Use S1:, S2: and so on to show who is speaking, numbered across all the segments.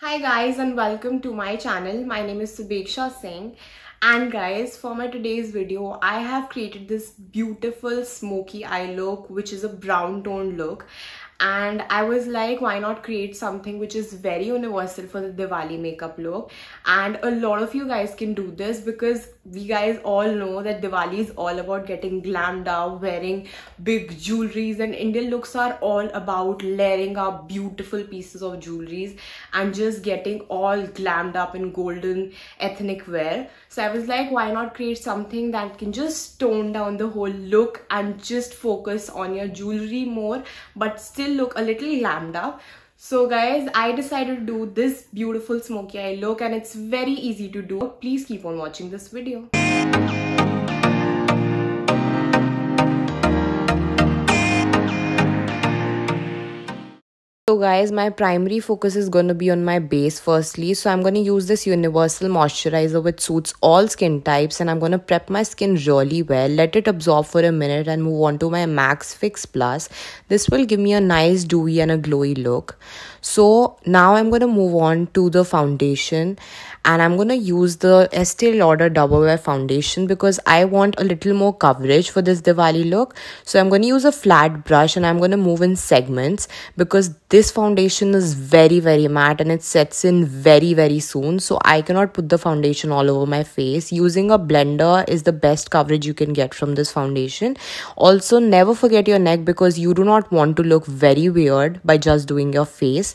S1: Hi guys and welcome to my channel. My name is Subeksha Singh and guys for my today's video I have created this beautiful smoky eye look which is a brown tone look and I was like why not create something which is very universal for the Diwali makeup look and a lot of you guys can do this because we guys all know that Diwali is all about getting glammed up wearing big jewelries and Indian looks are all about layering up beautiful pieces of jewelries and just getting all glammed up in golden ethnic wear so I was like why not create something that can just tone down the whole look and just focus on your jewelry more but still still look a little glammed up. So guys, I decided to do this beautiful smoky eye look and it's very easy to do. Please keep on watching this video. guys, my primary focus is going to be on my base firstly. So I'm going to use this universal moisturizer which suits all skin types and I'm going to prep my skin really well. Let it absorb for a minute and move on to my Max Fix Plus. This will give me a nice dewy and a glowy look. So now I'm going to move on to the foundation and I'm going to use the Estee Lauder Double Wear Foundation because I want a little more coverage for this Diwali look. So I'm going to use a flat brush and I'm going to move in segments because this foundation is very, very matte and it sets in very, very soon. So I cannot put the foundation all over my face. Using a blender is the best coverage you can get from this foundation. Also, never forget your neck because you do not want to look very weird by just doing your face.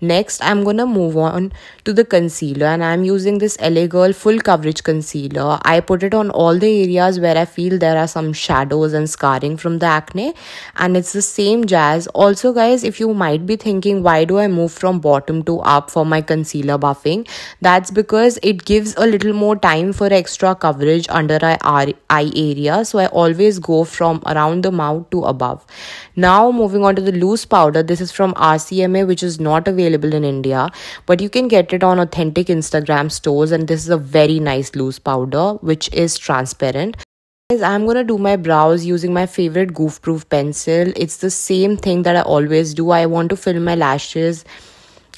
S1: Next, I'm going to move on to the concealer and I'm using using this LA Girl full coverage concealer. I put it on all the areas where I feel there are some shadows and scarring from the acne and it's the same jazz. Also guys, if you might be thinking why do I move from bottom to up for my concealer buffing? That's because it gives a little more time for extra coverage under eye area. So I always go from around the mouth to above. Now moving on to the loose powder. This is from RCMA which is not available in India but you can get it on authentic Instagram gram stores and this is a very nice loose powder which is transparent I'm gonna do my brows using my favorite goof proof pencil it's the same thing that I always do I want to fill my lashes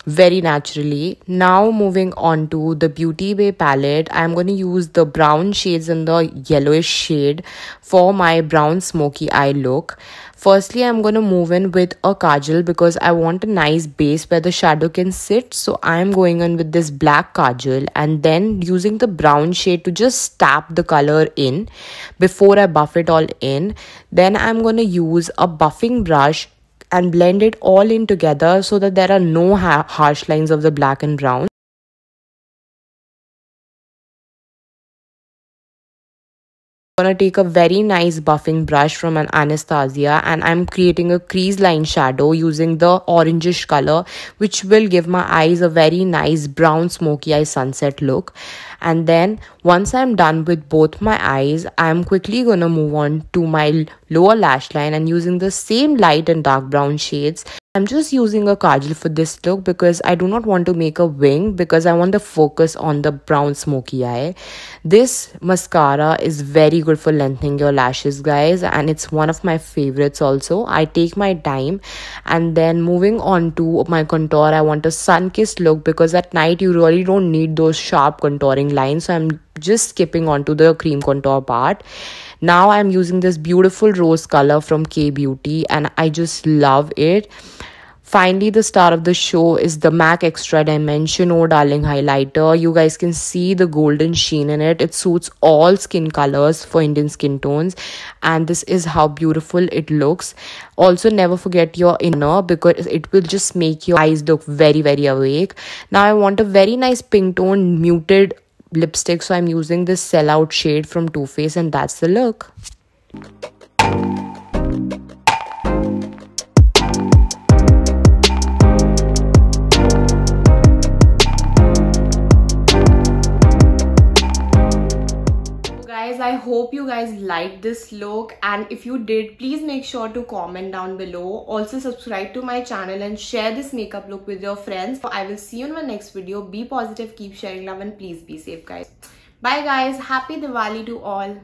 S1: very naturally. Now moving on to the Beauty Bay palette. I'm going to use the brown shades and the yellowish shade for my brown smoky eye look. Firstly, I'm going to move in with a kajal because I want a nice base where the shadow can sit. So I'm going in with this black kajal and then using the brown shade to just tap the color in before I buff it all in. Then I'm going to use a buffing brush and blend it all in together so that there are no ha- harsh lines of the black and brown I'm gonna take a very nice buffing brush from an Anastasia and I'm creating a crease line shadow using the orangish color which will give my eyes a very nice brown smoky eye sunset look and then once I'm done with both my eyes I'm quickly gonna move on to my lower lash line and using the same light and dark brown shades I'm just using a kajal for this look because I do not want to make a wing because I want the focus on the brown smoky eye. This mascara is very good for lengthening your lashes guys and it's one of my favorites also. I take my time and then moving on to my contour I want a sun-kissed look because at night you really don't need those sharp contouring lines so I'm just skipping on to the cream contour part now i'm using this beautiful rose color from k beauty and i just love it Finally, the star of the show is the MAC Extra Dimension Oh Darling Highlighter. You guys can see the golden sheen in it. It suits all skin colors for Indian skin tones. And this is how beautiful it looks. Also, never forget your inner because it will just make your eyes look very, very awake. Now, I want a very nice pink tone muted lipstick. So, I'm using this sellout shade from Too Faced and that's the look. guys i hope you guys liked this look and if you did please make sure to comment down below also subscribe to my channel and share this makeup look with your friends i will see you in my next video be positive keep sharing love and please be safe guys bye guys happy diwali to all